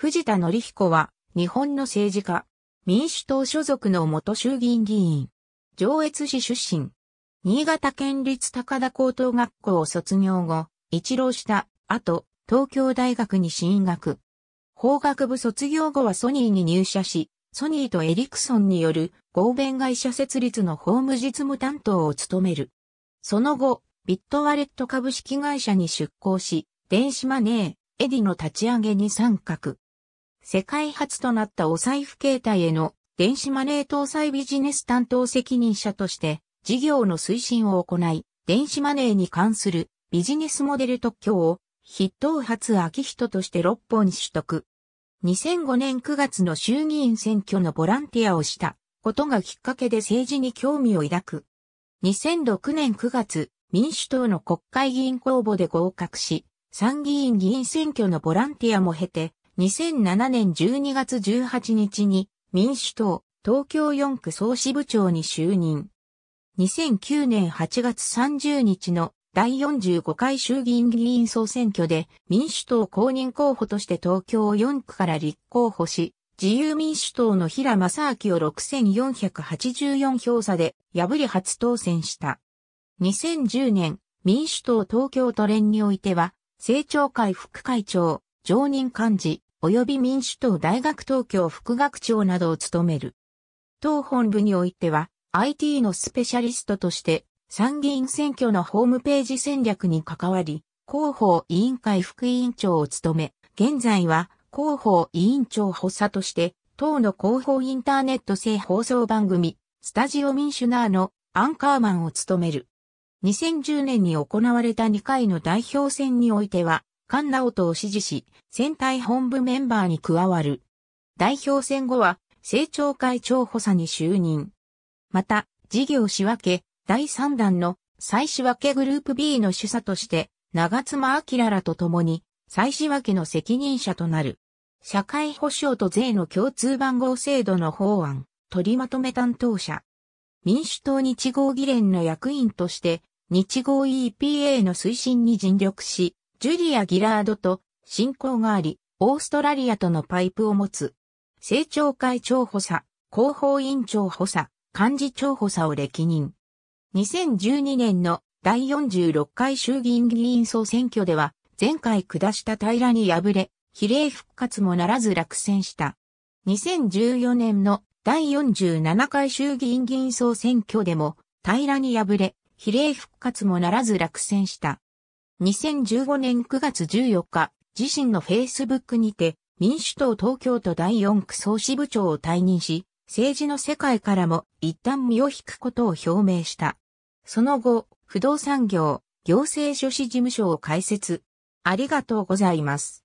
藤田紀彦は、日本の政治家、民主党所属の元衆議院議員、上越市出身、新潟県立高田高等学校を卒業後、一浪した後、東京大学に進学。法学部卒業後はソニーに入社し、ソニーとエリクソンによる合弁会社設立の法務実務担当を務める。その後、ビットワレット株式会社に出向し、電子マネー、エディの立ち上げに参画。世界初となったお財布形態への電子マネー搭載ビジネス担当責任者として事業の推進を行い、電子マネーに関するビジネスモデル特許を筆頭初秋人として6本取得。2005年9月の衆議院選挙のボランティアをしたことがきっかけで政治に興味を抱く。2006年9月、民主党の国会議員公募で合格し、参議院議員選挙のボランティアも経て、2007年12月18日に民主党東京4区総支部長に就任。2009年8月30日の第45回衆議院議員総選挙で民主党公認候補として東京4区から立候補し、自由民主党の平正明を6484票差で破り初当選した。2010年、民主党東京都連においては、政調会副会長、常任幹事、及び民主党大学東京副学長などを務める。党本部においては IT のスペシャリストとして参議院選挙のホームページ戦略に関わり、広報委員会副委員長を務め、現在は広報委員長補佐として、党の広報インターネット制放送番組、スタジオミンシュナーのアンカーマンを務める。2010年に行われた2回の代表選においては、菅直人を支持し、選対本部メンバーに加わる。代表選後は、政調会長補佐に就任。また、事業仕分け、第3弾の再仕分けグループ B の主査として、長妻明らと共に、再仕分けの責任者となる。社会保障と税の共通番号制度の法案、取りまとめ担当者。民主党日豪議連の役員として、日豪 EPA の推進に尽力し、ジュリア・ギラードと親交があり、オーストラリアとのパイプを持つ。政調会長補佐、広報委員長補佐、幹事長補佐を歴任。2012年の第46回衆議院議員総選挙では、前回下した平らに敗れ、比例復活もならず落選した。2014年の第47回衆議院議員総選挙でも、平らに敗れ、比例復活もならず落選した。2015年9月14日、自身の Facebook にて、民主党東京都第4区総支部長を退任し、政治の世界からも一旦身を引くことを表明した。その後、不動産業、行政書士事務所を開設。ありがとうございます。